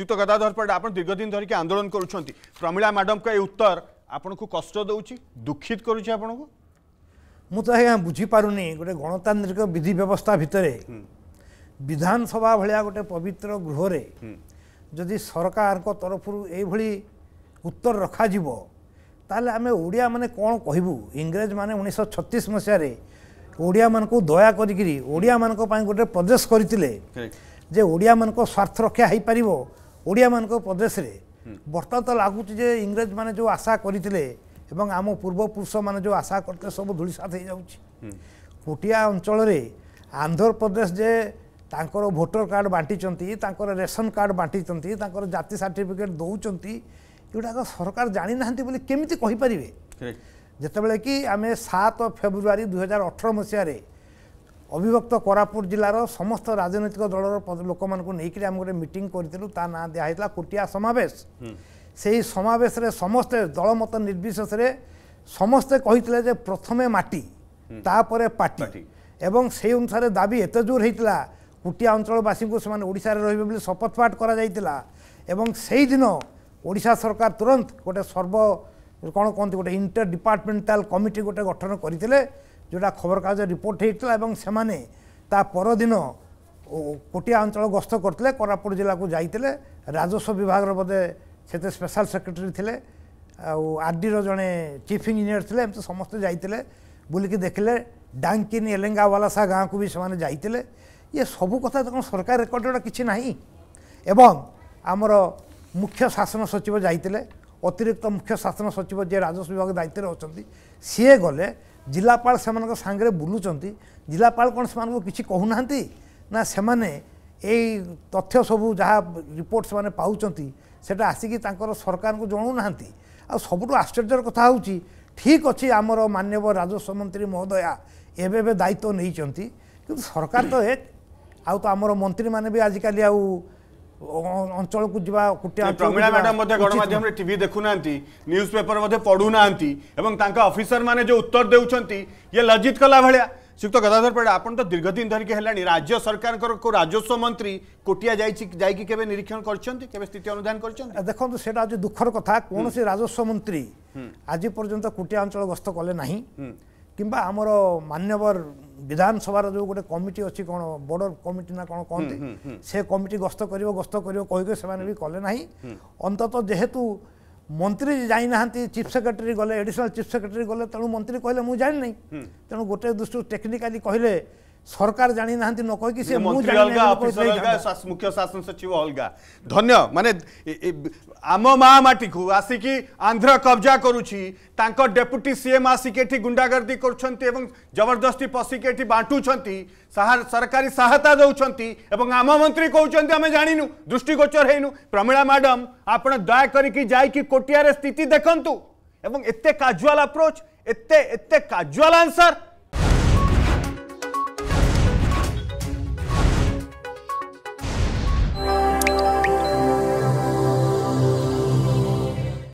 শ্রীযুক্ত গদাধর পণ্ডা আপনার দীর্ঘদিন ধরিকি আন্দোলন করছেন প্রমীলা ম্যাডমক এই উত্তর আপনার কষ্ট দেউছি দুঃখিত করুছি আপনার ମୁଁ ତ ଆଜ୍ଞା ବୁଝିପାରୁନି ଗୋଟେ ଗଣତାନ୍ତ୍ରିକ ବିଧି ବ୍ୟବସ୍ଥା ଭିତରେ ବିଧାନସଭା ଭଳିଆ ଗୋଟେ ପବିତ୍ର ଗୃହରେ ଯଦି ସରକାରଙ୍କ ତରଫରୁ ଏଇଭଳି ଉତ୍ତର ରଖାଯିବ ତାହେଲେ ଆମେ ଓଡ଼ିଆମାନେ କ'ଣ କହିବୁ ଇଂରେଜମାନେ ଉଣେଇଶହ ଛତିଶ ମସିହାରେ ଓଡ଼ିଆମାନଙ୍କୁ ଦୟା କରିକିରି ଓଡ଼ିଆମାନଙ୍କ ପାଇଁ ଗୋଟେ ପ୍ରଦେଶ କରିଥିଲେ ଯେ ଓଡ଼ିଆମାନଙ୍କ ସ୍ୱାର୍ଥ ରକ୍ଷା ହୋଇପାରିବ ଓଡ଼ିଆମାନଙ୍କ ପ୍ରଦେଶରେ ବର୍ତ୍ତମାନ ତ ଲାଗୁଛି ଯେ ଇଂରେଜମାନେ ଯେଉଁ ଆଶା କରିଥିଲେ ଏବଂ ଆମ ପୂର୍ବପୁରୁଷମାନେ ଯେଉଁ ଆଶା କରିଥିଲେ ସବୁ ଧୂଳିସାତ ହୋଇଯାଉଛି କୋଟିଆ ଅଞ୍ଚଳରେ ଆନ୍ଧ୍ରପ୍ରଦେଶ ଯେ ତାଙ୍କର ଭୋଟର କାର୍ଡ଼ ବାଣ୍ଟିଛନ୍ତି ତାଙ୍କର ରେସନ କାର୍ଡ଼ ବାଣ୍ଟିଛନ୍ତି ତାଙ୍କର ଜାତି ସାର୍ଟିଫିକେଟ୍ ଦେଉଛନ୍ତି ଏଗୁଡ଼ାକ ସରକାର ଜାଣିନାହାନ୍ତି ବୋଲି କେମିତି କହିପାରିବେ ଯେତେବେଳେ କି ଆମେ ସାତ ଫେବୃଆରୀ ଦୁଇହଜାର ଅଠର ମସିହାରେ অবিভক্ত কোরাপুট জেলার সমস্ত রাজনৈতিক দলর লোক মানুষ নিয়ে আমি গোটে মিটিং করেছিল তা না দেওয়া হয়েছিল কোটিয়া সমাবেশ সেই সমাবেশে সমস্তে দলমত নির্বিশেষে সমস্তে কহিলে যে প্রথমে মাটি তাপরে পার্টি এবং সেই অনুসারে দাবি এত জোর হয়েছিল কুটিয়া অঞ্চলবাসী সে ওড়শার রহবে বলে শপথ পাঠ করা যাই এবং সেই দিন ওড়শা সরকার তুরন্ত গোটে সর্ব কোণ কুহতি গোটে ইন্টার ডিপার্টমেন্টাল কমিটি গোটে গঠন করে ଯେଉଁଟା ଖବରକାଗଜ ରିପୋର୍ଟ ହେଇଥିଲା ଏବଂ ସେମାନେ ତା ପରଦିନ କୋଟିଆ ଅଞ୍ଚଳ ଗସ୍ତ କରିଥିଲେ କୋରାପୁଟ ଜିଲ୍ଲାକୁ ଯାଇଥିଲେ ରାଜସ୍ୱ ବିଭାଗର ବୋଧେ ସେତେ ସ୍ପେଶାଲ ସେକ୍ରେଟାରୀ ଥିଲେ ଆଉ ଆର୍ଡ଼ିର ଜଣେ ଚିଫ୍ ଇଞ୍ଜିନିୟର ଥିଲେ ଏମିତି ସମସ୍ତେ ଯାଇଥିଲେ ବୁଲିକି ଦେଖିଲେ ଡାଙ୍କିନି ଏଲେଙ୍ଗାୱାଲାସା ଗାଁକୁ ବି ସେମାନେ ଯାଇଥିଲେ ଇଏ ସବୁ କଥା କ'ଣ ସରକାର ରେକର୍ଡ଼ରେ କିଛି ନାହିଁ ଏବଂ ଆମର ମୁଖ୍ୟ ଶାସନ ସଚିବ ଯାଇଥିଲେ ଅତିରିକ୍ତ ମୁଖ୍ୟ ଶାସନ ସଚିବ ଯିଏ ରାଜସ୍ୱ ବିଭାଗ ଦାୟିତ୍ୱରେ ଅଛନ୍ତି ସିଏ ଗଲେ ଜିଲ୍ଲାପାଳ ସେମାନଙ୍କ ସାଙ୍ଗରେ ବୁଲୁଛନ୍ତି ଜିଲ୍ଲାପାଳ କ'ଣ ସେମାନଙ୍କୁ କିଛି କହୁନାହାନ୍ତି ନା ସେମାନେ ଏଇ ତଥ୍ୟ ସବୁ ଯାହା ରିପୋର୍ଟ ସେମାନେ ପାଉଛନ୍ତି ସେଟା ଆସିକି ତାଙ୍କର ସରକାରଙ୍କୁ ଜଣାଉନାହାନ୍ତି ଆଉ ସବୁଠୁ ଆଶ୍ଚର୍ଯ୍ୟର କଥା ହେଉଛି ଠିକ୍ ଅଛି ଆମର ମାନ୍ୟବ ରାଜସ୍ୱ ମନ୍ତ୍ରୀ ମହୋଦୟା ଏବେ ଏବେ ଦାୟିତ୍ୱ ନେଇଛନ୍ତି କିନ୍ତୁ ସରକାର ତ ଏ ଆଉ ତ ଆମର ମନ୍ତ୍ରୀମାନେ ବି ଆଜିକାଲି ଆଉ অঞ্চলকু যা গোটে প্রমীলা ম্যাডাম মধ্যে গণমাধ্যমে টিভি দেখু না নিউজ পেপর মধ্যে পড়ু না এবং তাঁর অফিসর মানে যে উত্তর দেউছেন ইয়ে লজিত কলা ভাড়া শ্রীযুক্ত গদাধর পেড়া আপনার তো দীর্ঘদিন ধরিকি হল রাজ্য সরকার রাজস্ব মন্ত্রী কোটিয়া যাই যাই কেবে নিরীক্ষণ করছেন কেবে স্থিতি অনুধান করছেন দেখুন সেটা আজ দুঃখর কথা কোণী রাজস্ব মন্ত্রী আজ পর্যন্ত কোটিয়া অঞ্চল গস্ত কলে না কিংবা আমার মান্যবর ବିଧାନସଭାର ଯେଉଁ ଗୋଟେ କମିଟି ଅଛି କ'ଣ ବୋର୍ଡର କମିଟି ନା କ'ଣ କହନ୍ତି ସେ କମିଟି ଗସ୍ତ କରିବ ଗସ୍ତ କରିବ କହିକି ସେମାନେ ବି କଲେ ନାହିଁ ଅନ୍ତତଃ ଯେହେତୁ ମନ୍ତ୍ରୀ ଯାଇନାହାନ୍ତି ଚିଫ୍ ସେକ୍ରେଟାରୀ ଗଲେ ଏଡ଼ିସନାଲ୍ ଚିଫ୍ ସେକ୍ରେଟାରୀ ଗଲେ ତେଣୁ ମନ୍ତ୍ରୀ କହିଲେ ମୁଁ ଜାଣିନି ତେଣୁ ଗୋଟେ ଦୃଷ୍ଟିରୁ ଟେକ୍ନିକାଲି କହିଲେ ସରକାର ଜାଣିନାହାନ୍ତି ନ କହିକି ସେ ମନ୍ତ୍ରୀ ଅଲଗା ଅଫିସର ଅଲଗା ମୁଖ୍ୟ ଶାସନ ସଚିବ ଅଲଗା ଧନ୍ୟ ମାନେ ଆମ ମା ମାଟିକୁ ଆସିକି ଆନ୍ଧ୍ର କବ୍ଜା କରୁଛି ତାଙ୍କ ଡେପୁଟି ସିଏମ୍ ଆସିକି ଏଠି ଗୁଣ୍ଡାଗର୍ଦି କରୁଛନ୍ତି ଏବଂ ଜବରଦସ୍ତି ପଶିକି ଏଠି ବାଣ୍ଟୁଛନ୍ତି ସରକାରୀ ସହାୟତା ଦେଉଛନ୍ତି ଏବଂ ଆମ ମନ୍ତ୍ରୀ କହୁଛନ୍ତି ଆମେ ଜାଣିନୁ ଦୃଷ୍ଟିଗୋଚର ହେଇନୁ ପ୍ରମିଳା ମ୍ୟାଡ଼ାମ୍ ଆପଣ ଦୟା କରିକି ଯାଇକି କୋଟିଆରେ ସ୍ଥିତି ଦେଖନ୍ତୁ ଏବଂ ଏତେ କାଜୁଆଲ ଆପ୍ରୋଚ୍ ଏତେ ଏତେ କାଜୁଆଲ ଆନ୍ସର